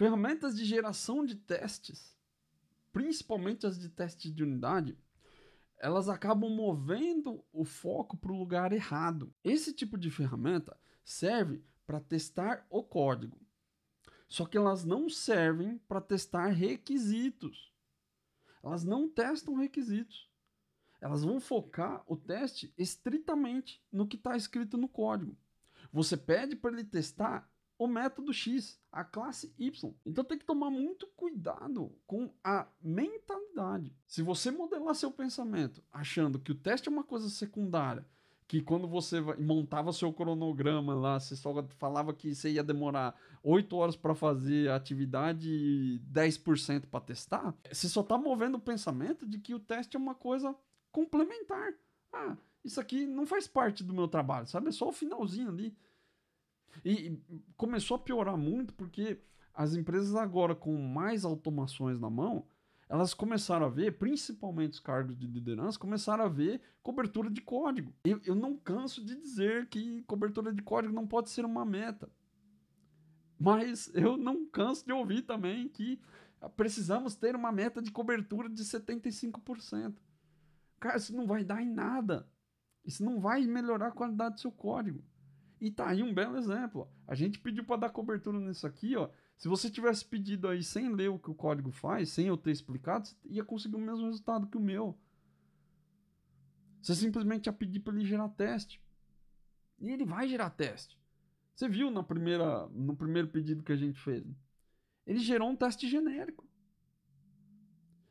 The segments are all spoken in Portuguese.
Ferramentas de geração de testes, principalmente as de teste de unidade, elas acabam movendo o foco para o lugar errado. Esse tipo de ferramenta serve para testar o código, só que elas não servem para testar requisitos. Elas não testam requisitos. Elas vão focar o teste estritamente no que está escrito no código. Você pede para ele testar o método X, a classe Y. Então tem que tomar muito cuidado com a mentalidade. Se você modelar seu pensamento achando que o teste é uma coisa secundária, que quando você montava seu cronograma lá, você só falava que você ia demorar 8 horas para fazer a atividade e 10% para testar, você só está movendo o pensamento de que o teste é uma coisa complementar. Ah, isso aqui não faz parte do meu trabalho, sabe? É só o finalzinho ali. E começou a piorar muito porque as empresas agora com mais automações na mão, elas começaram a ver, principalmente os cargos de liderança, começaram a ver cobertura de código. Eu, eu não canso de dizer que cobertura de código não pode ser uma meta. Mas eu não canso de ouvir também que precisamos ter uma meta de cobertura de 75%. Cara, isso não vai dar em nada. Isso não vai melhorar a qualidade do seu código. E tá aí um belo exemplo. A gente pediu para dar cobertura nisso aqui, ó. Se você tivesse pedido aí sem ler o que o código faz, sem eu ter explicado, você ia conseguir o mesmo resultado que o meu. Você simplesmente ia pedir para ele gerar teste. E ele vai gerar teste. Você viu na primeira, no primeiro pedido que a gente fez? Ele gerou um teste genérico.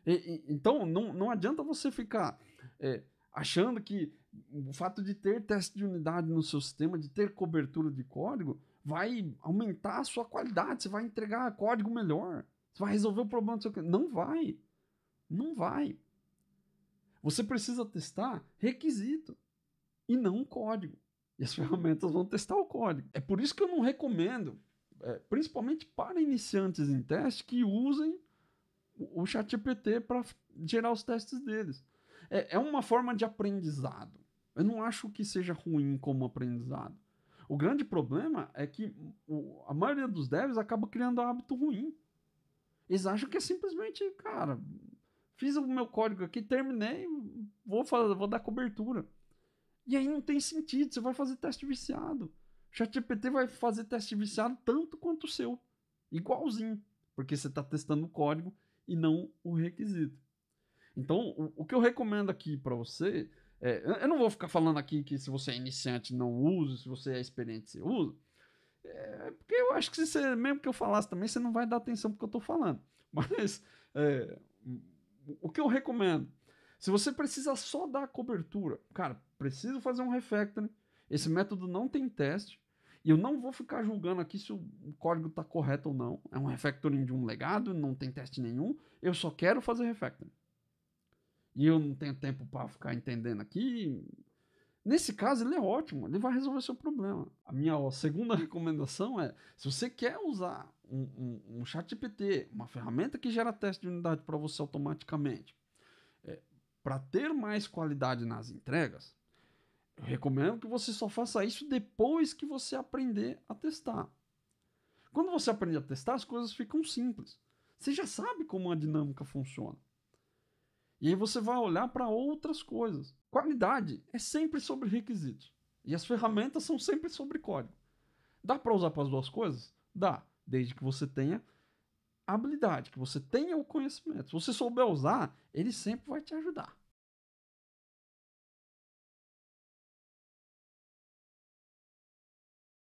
E, e, então, não, não adianta você ficar é, achando que o fato de ter teste de unidade no seu sistema, de ter cobertura de código, vai aumentar a sua qualidade, você vai entregar código melhor, você vai resolver o problema do seu cliente. Não vai. Não vai. Você precisa testar requisito e não código. E as ferramentas vão testar o código. É por isso que eu não recomendo, é, principalmente para iniciantes em teste, que usem o ChatGPT para gerar os testes deles. É, é uma forma de aprendizado. Eu não acho que seja ruim como aprendizado. O grande problema é que o, a maioria dos devs acaba criando um hábito ruim. Eles acham que é simplesmente, cara, fiz o meu código aqui, terminei, vou, fazer, vou dar cobertura. E aí não tem sentido, você vai fazer teste viciado. ChatGPT vai fazer teste viciado tanto quanto o seu, igualzinho, porque você está testando o código e não o requisito. Então, o, o que eu recomendo aqui para você. É, eu não vou ficar falando aqui que se você é iniciante não usa, se você é experiente você usa. É, porque eu acho que você, mesmo que eu falasse também, você não vai dar atenção porque eu estou falando. Mas é, o que eu recomendo? Se você precisa só dar cobertura, cara, preciso fazer um refactoring. Esse método não tem teste. E eu não vou ficar julgando aqui se o código está correto ou não. É um refactoring de um legado, não tem teste nenhum. Eu só quero fazer refactoring e eu não tenho tempo para ficar entendendo aqui. Nesse caso, ele é ótimo, ele vai resolver seu problema. A minha ó, segunda recomendação é: se você quer usar um, um, um chat GPT, uma ferramenta que gera teste de unidade para você automaticamente, é, para ter mais qualidade nas entregas, eu recomendo que você só faça isso depois que você aprender a testar. Quando você aprende a testar, as coisas ficam simples. Você já sabe como a dinâmica funciona. E aí você vai olhar para outras coisas. Qualidade é sempre sobre requisitos. E as ferramentas são sempre sobre código. Dá para usar para as duas coisas? Dá, desde que você tenha habilidade, que você tenha o conhecimento. Se você souber usar, ele sempre vai te ajudar.